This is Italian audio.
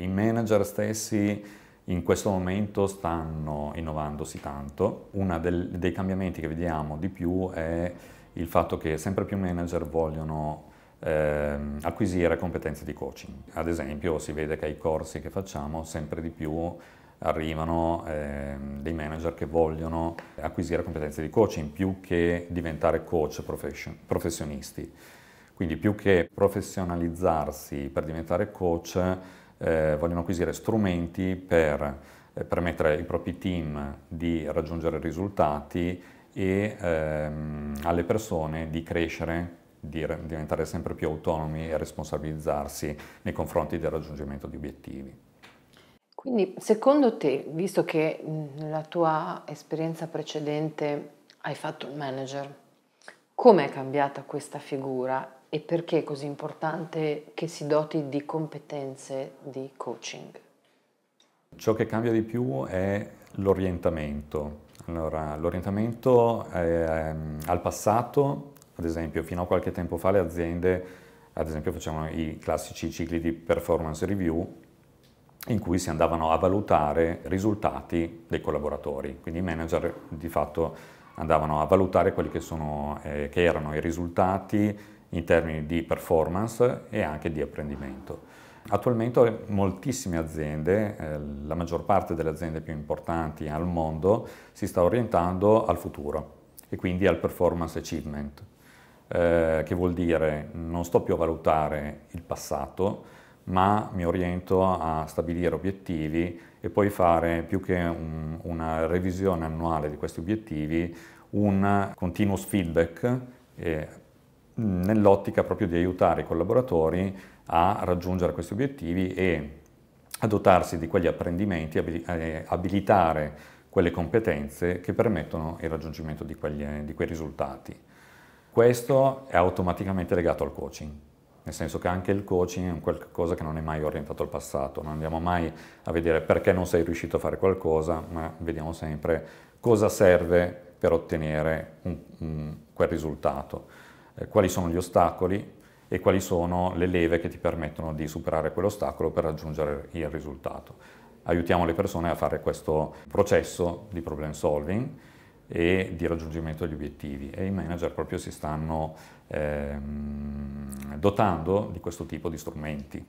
I manager stessi in questo momento stanno innovandosi tanto. Uno dei cambiamenti che vediamo di più è il fatto che sempre più manager vogliono Ehm, acquisire competenze di coaching. Ad esempio si vede che ai corsi che facciamo sempre di più arrivano ehm, dei manager che vogliono acquisire competenze di coaching più che diventare coach profession, professionisti. Quindi più che professionalizzarsi per diventare coach eh, vogliono acquisire strumenti per eh, permettere ai propri team di raggiungere risultati e ehm, alle persone di crescere, di re- diventare sempre più autonomi e responsabilizzarsi nei confronti del raggiungimento di obiettivi. Quindi secondo te, visto che nella tua esperienza precedente hai fatto il manager, come è cambiata questa figura e perché è così importante che si doti di competenze di coaching? Ciò che cambia di più è l'orientamento. Allora, l'orientamento è, ehm, al passato, ad esempio, fino a qualche tempo fa le aziende, ad esempio, facevano i classici cicli di performance review in cui si andavano a valutare risultati dei collaboratori. Quindi i manager di fatto andavano a valutare quelli che, sono, eh, che erano i risultati in termini di performance e anche di apprendimento. Attualmente moltissime aziende, eh, la maggior parte delle aziende più importanti al mondo, si sta orientando al futuro e quindi al performance achievement, eh, che vuol dire non sto più a valutare il passato, ma mi oriento a stabilire obiettivi e poi fare più che un, una revisione annuale di questi obiettivi, un continuous feedback eh, nell'ottica proprio di aiutare i collaboratori a raggiungere questi obiettivi e adotarsi di quegli apprendimenti, abilitare quelle competenze che permettono il raggiungimento di, quegli, di quei risultati. Questo è automaticamente legato al coaching nel senso che anche il coaching è un qualcosa che non è mai orientato al passato, non andiamo mai a vedere perché non sei riuscito a fare qualcosa, ma vediamo sempre cosa serve per ottenere un, un, quel risultato, eh, quali sono gli ostacoli e quali sono le leve che ti permettono di superare quell'ostacolo per raggiungere il risultato. Aiutiamo le persone a fare questo processo di problem solving e di raggiungimento degli obiettivi e i manager proprio si stanno ehm, dotando di questo tipo di strumenti.